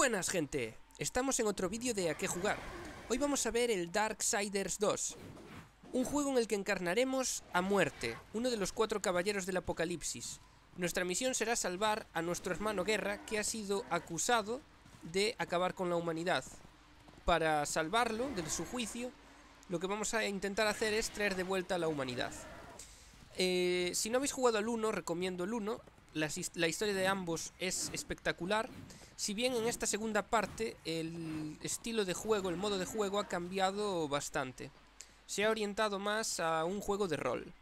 Buenas gente, estamos en otro vídeo de A qué jugar. Hoy vamos a ver el Darksiders 2, un juego en el que encarnaremos a Muerte, uno de los cuatro caballeros del apocalipsis. Nuestra misión será salvar a nuestro hermano Guerra, que ha sido acusado de acabar con la humanidad. Para salvarlo de su juicio, lo que vamos a intentar hacer es traer de vuelta a la humanidad. Eh, si no habéis jugado al 1, recomiendo el 1, la, historia de ambos es espectacular. Si bien en esta segunda parte el estilo de juego, el modo de juego ha cambiado bastante. Se ha orientado más a un juego de rol.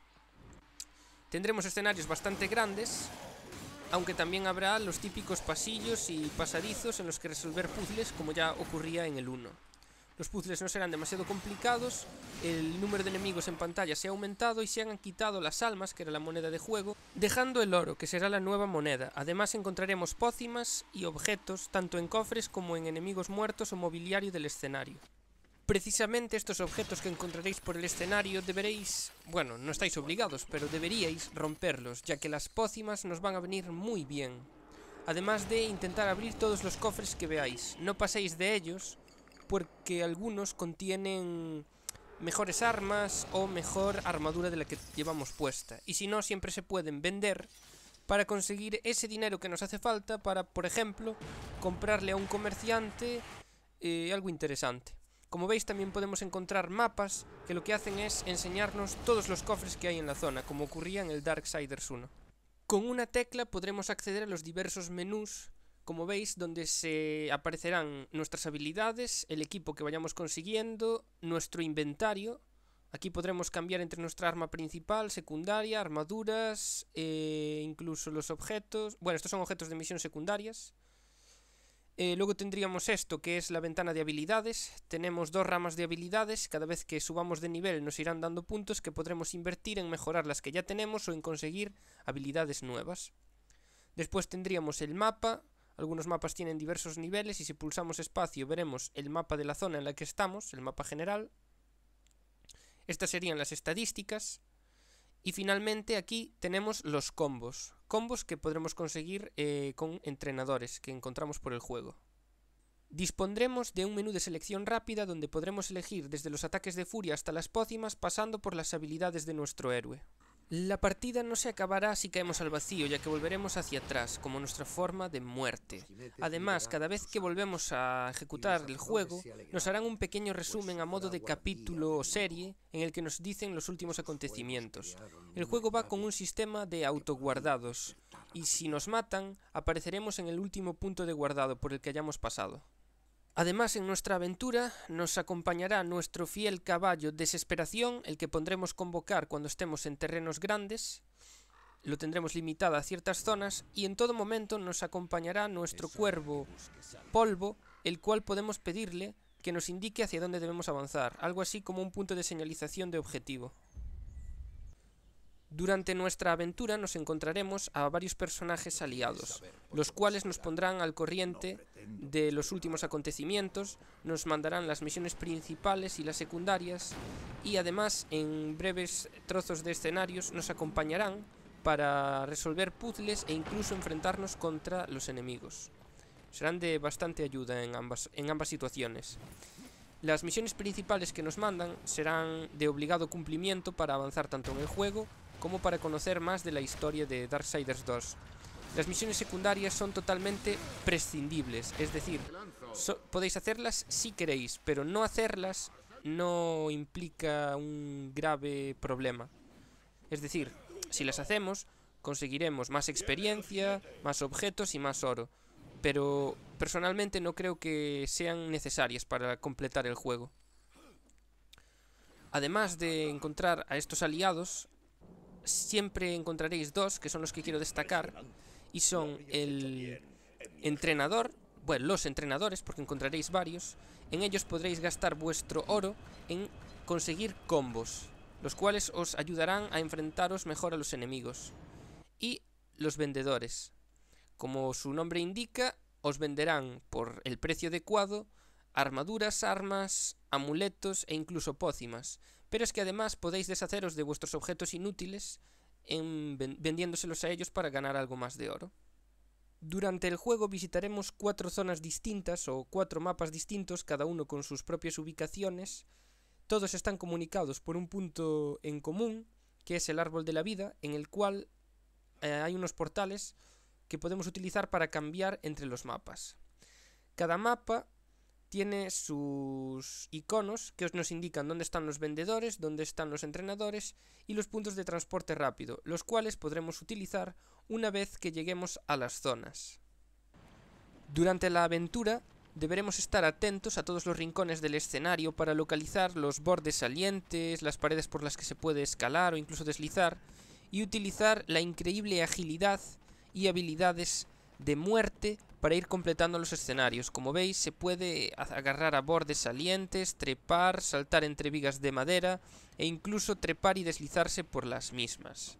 Tendremos escenarios bastante grandes, aunque también habrá los típicos pasillos y pasadizos en los que resolver puzzles como ya ocurría en el 1 los puzzles no serán demasiado complicados, el número de enemigos en pantalla se ha aumentado y se han quitado las almas, que era la moneda de juego, dejando el oro, que será la nueva moneda. Además encontraremos pócimas y objetos, tanto en cofres como en enemigos muertos o mobiliario del escenario. Precisamente estos objetos que encontraréis por el escenario deberéis, bueno, no estáis obligados, pero deberíais romperlos, ya que las pócimas nos van a venir muy bien. Además de intentar abrir todos los cofres que veáis, no paséis de ellos, porque algunos contienen mejores armas o mejor armadura de la que llevamos puesta. Y si no, siempre se pueden vender para conseguir ese dinero que nos hace falta para, por ejemplo, comprarle a un comerciante eh, algo interesante. Como veis también podemos encontrar mapas que lo que hacen es enseñarnos todos los cofres que hay en la zona, como ocurría en el Darksiders 1. Con una tecla podremos acceder a los diversos menús como veis, donde se aparecerán nuestras habilidades, el equipo que vayamos consiguiendo, nuestro inventario. Aquí podremos cambiar entre nuestra arma principal, secundaria, armaduras, eh, incluso los objetos. Bueno, estos son objetos de misión secundarias. Eh, luego tendríamos esto, que es la ventana de habilidades. Tenemos dos ramas de habilidades. Cada vez que subamos de nivel nos irán dando puntos que podremos invertir en mejorar las que ya tenemos o en conseguir habilidades nuevas. Después tendríamos el mapa, algunos mapas tienen diversos niveles y si pulsamos espacio veremos el mapa de la zona en la que estamos, el mapa general. Estas serían las estadísticas. Y finalmente aquí tenemos los combos. Combos que podremos conseguir eh, con entrenadores que encontramos por el juego. Dispondremos de un menú de selección rápida donde podremos elegir desde los ataques de furia hasta las pócimas pasando por las habilidades de nuestro héroe. La partida no se acabará si caemos al vacío, ya que volveremos hacia atrás, como nuestra forma de muerte. Además, cada vez que volvemos a ejecutar el juego, nos harán un pequeño resumen a modo de capítulo o serie en el que nos dicen los últimos acontecimientos. El juego va con un sistema de autoguardados, y si nos matan, apareceremos en el último punto de guardado por el que hayamos pasado. Además, en nuestra aventura nos acompañará nuestro fiel caballo Desesperación, el que pondremos convocar cuando estemos en terrenos grandes. Lo tendremos limitado a ciertas zonas y en todo momento nos acompañará nuestro cuervo Polvo, el cual podemos pedirle que nos indique hacia dónde debemos avanzar, algo así como un punto de señalización de objetivo. Durante nuestra aventura nos encontraremos a varios personajes aliados, los cuales nos pondrán al corriente de los últimos acontecimientos, nos mandarán las misiones principales y las secundarias, y además en breves trozos de escenarios nos acompañarán para resolver puzzles e incluso enfrentarnos contra los enemigos. Serán de bastante ayuda en ambas, en ambas situaciones. Las misiones principales que nos mandan serán de obligado cumplimiento para avanzar tanto en el juego como para conocer más de la historia de Darksiders 2. Las misiones secundarias son totalmente prescindibles, es decir, podéis hacerlas si queréis, pero no hacerlas no implica un grave problema. Es decir, si las hacemos, conseguiremos más experiencia, más objetos y más oro, pero personalmente no creo que sean necesarias para completar el juego. Además de encontrar a estos aliados, siempre encontraréis dos, que son los que quiero destacar, y son el entrenador, bueno, los entrenadores, porque encontraréis varios, en ellos podréis gastar vuestro oro en conseguir combos, los cuales os ayudarán a enfrentaros mejor a los enemigos. Y los vendedores. Como su nombre indica, os venderán por el precio adecuado armaduras, armas, amuletos e incluso pócimas, pero es que además podéis deshaceros de vuestros objetos inútiles en vendiéndoselos a ellos para ganar algo más de oro. Durante el juego visitaremos cuatro zonas distintas o cuatro mapas distintos, cada uno con sus propias ubicaciones. Todos están comunicados por un punto en común, que es el árbol de la vida, en el cual eh, hay unos portales que podemos utilizar para cambiar entre los mapas. Cada mapa tiene sus iconos que nos indican dónde están los vendedores, dónde están los entrenadores y los puntos de transporte rápido, los cuales podremos utilizar una vez que lleguemos a las zonas. Durante la aventura deberemos estar atentos a todos los rincones del escenario para localizar los bordes salientes, las paredes por las que se puede escalar o incluso deslizar, y utilizar la increíble agilidad y habilidades de muerte para ir completando los escenarios. Como veis, se puede agarrar a bordes salientes, trepar, saltar entre vigas de madera e incluso trepar y deslizarse por las mismas.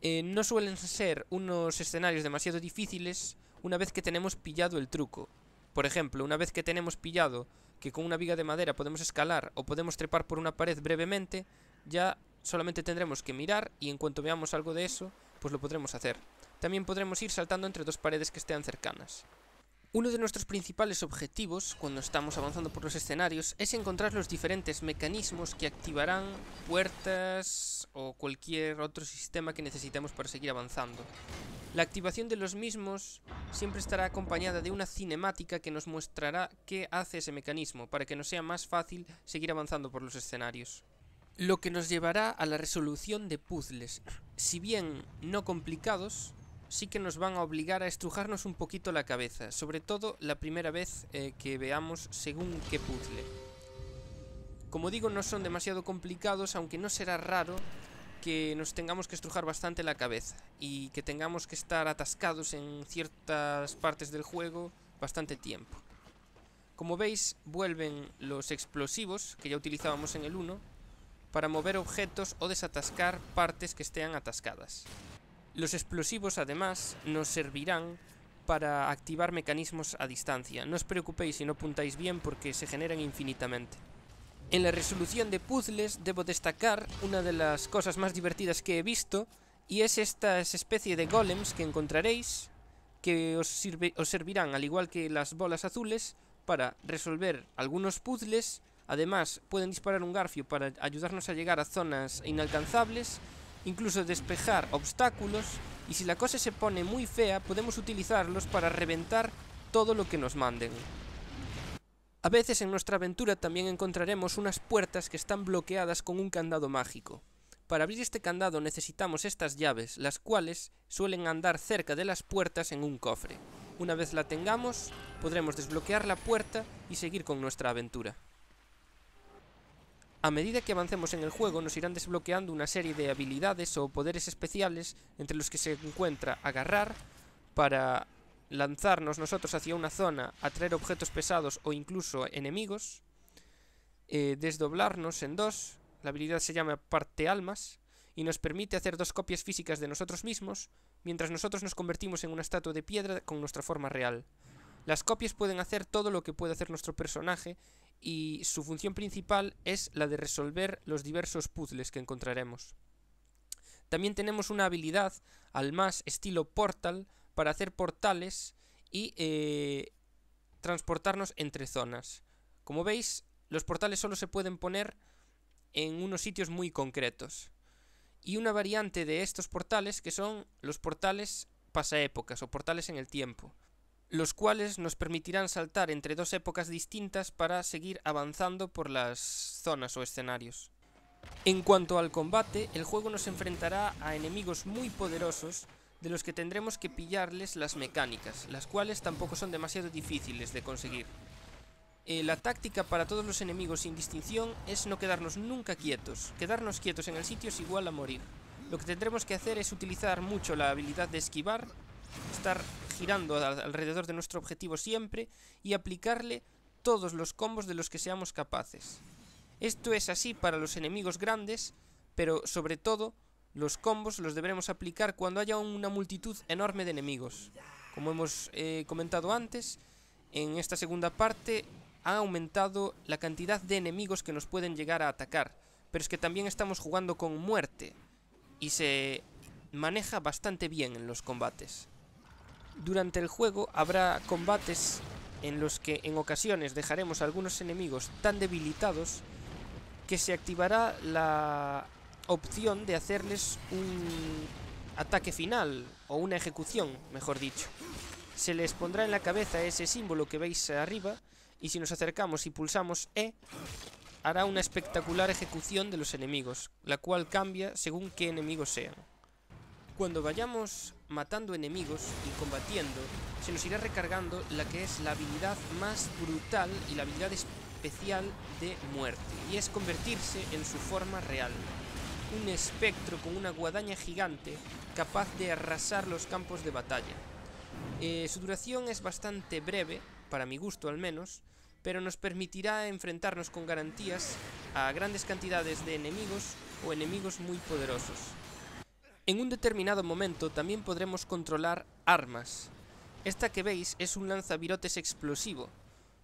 Eh, no suelen ser unos escenarios demasiado difíciles una vez que tenemos pillado el truco. Por ejemplo, una vez que tenemos pillado que con una viga de madera podemos escalar o podemos trepar por una pared brevemente, ya solamente tendremos que mirar y en cuanto veamos algo de eso, pues lo podremos hacer. También podremos ir saltando entre dos paredes que estén cercanas. Uno de nuestros principales objetivos, cuando estamos avanzando por los escenarios, es encontrar los diferentes mecanismos que activarán puertas o cualquier otro sistema que necesitemos para seguir avanzando. La activación de los mismos siempre estará acompañada de una cinemática que nos mostrará qué hace ese mecanismo, para que nos sea más fácil seguir avanzando por los escenarios. Lo que nos llevará a la resolución de puzzles, si bien no complicados, sí que nos van a obligar a estrujarnos un poquito la cabeza, sobre todo la primera vez eh, que veamos según qué puzzle. Como digo, no son demasiado complicados, aunque no será raro que nos tengamos que estrujar bastante la cabeza y que tengamos que estar atascados en ciertas partes del juego bastante tiempo. Como veis, vuelven los explosivos que ya utilizábamos en el 1 para mover objetos o desatascar partes que estén atascadas. Los explosivos además nos servirán para activar mecanismos a distancia. No os preocupéis si no apuntáis bien porque se generan infinitamente. En la resolución de puzzles debo destacar una de las cosas más divertidas que he visto y es esta especie de golems que encontraréis que os, sirve, os servirán, al igual que las bolas azules, para resolver algunos puzzles. Además, pueden disparar un garfio para ayudarnos a llegar a zonas inalcanzables incluso despejar obstáculos y si la cosa se pone muy fea podemos utilizarlos para reventar todo lo que nos manden. A veces en nuestra aventura también encontraremos unas puertas que están bloqueadas con un candado mágico. Para abrir este candado necesitamos estas llaves, las cuales suelen andar cerca de las puertas en un cofre. Una vez la tengamos, podremos desbloquear la puerta y seguir con nuestra aventura. A medida que avancemos en el juego nos irán desbloqueando una serie de habilidades o poderes especiales entre los que se encuentra agarrar para lanzarnos nosotros hacia una zona, atraer objetos pesados o incluso enemigos, eh, desdoblarnos en dos, la habilidad se llama parte almas, y nos permite hacer dos copias físicas de nosotros mismos, mientras nosotros nos convertimos en una estatua de piedra con nuestra forma real. Las copias pueden hacer todo lo que puede hacer nuestro personaje y su función principal es la de resolver los diversos puzzles que encontraremos. También tenemos una habilidad, al más estilo portal, para hacer portales y eh, transportarnos entre zonas. Como veis, los portales solo se pueden poner en unos sitios muy concretos. Y una variante de estos portales que son los portales épocas o portales en el tiempo los cuales nos permitirán saltar entre dos épocas distintas para seguir avanzando por las zonas o escenarios. En cuanto al combate, el juego nos enfrentará a enemigos muy poderosos de los que tendremos que pillarles las mecánicas, las cuales tampoco son demasiado difíciles de conseguir. Eh, la táctica para todos los enemigos sin distinción es no quedarnos nunca quietos, quedarnos quietos en el sitio es igual a morir. Lo que tendremos que hacer es utilizar mucho la habilidad de esquivar, estar girando alrededor de nuestro objetivo siempre y aplicarle todos los combos de los que seamos capaces. Esto es así para los enemigos grandes, pero sobre todo los combos los deberemos aplicar cuando haya una multitud enorme de enemigos. Como hemos eh, comentado antes, en esta segunda parte ha aumentado la cantidad de enemigos que nos pueden llegar a atacar, pero es que también estamos jugando con muerte y se maneja bastante bien en los combates. Durante el juego habrá combates en los que en ocasiones dejaremos a algunos enemigos tan debilitados que se activará la opción de hacerles un ataque final o una ejecución, mejor dicho. Se les pondrá en la cabeza ese símbolo que veis arriba y si nos acercamos y pulsamos E hará una espectacular ejecución de los enemigos, la cual cambia según qué enemigos sean. Cuando vayamos matando enemigos y combatiendo, se nos irá recargando la que es la habilidad más brutal y la habilidad especial de muerte, y es convertirse en su forma real. Un espectro con una guadaña gigante capaz de arrasar los campos de batalla. Eh, su duración es bastante breve, para mi gusto al menos, pero nos permitirá enfrentarnos con garantías a grandes cantidades de enemigos o enemigos muy poderosos. En un determinado momento también podremos controlar armas. Esta que veis es un lanzavirotes explosivo.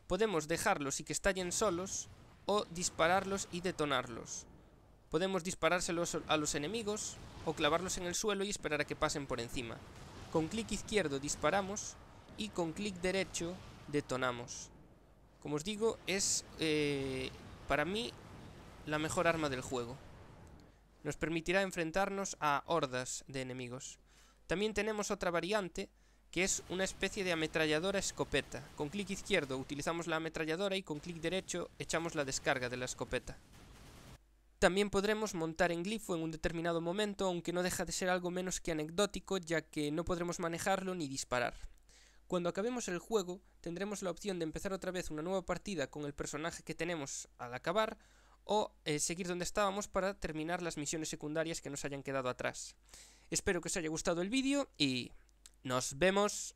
Podemos dejarlos y que estallen solos, o dispararlos y detonarlos. Podemos disparárselos a los enemigos, o clavarlos en el suelo y esperar a que pasen por encima. Con clic izquierdo disparamos, y con clic derecho detonamos. Como os digo, es eh, para mí la mejor arma del juego nos permitirá enfrentarnos a hordas de enemigos. También tenemos otra variante, que es una especie de ametralladora escopeta. Con clic izquierdo utilizamos la ametralladora y con clic derecho echamos la descarga de la escopeta. También podremos montar en glifo en un determinado momento, aunque no deja de ser algo menos que anecdótico, ya que no podremos manejarlo ni disparar. Cuando acabemos el juego, tendremos la opción de empezar otra vez una nueva partida con el personaje que tenemos al acabar, o eh, seguir donde estábamos para terminar las misiones secundarias que nos hayan quedado atrás. Espero que os haya gustado el vídeo y nos vemos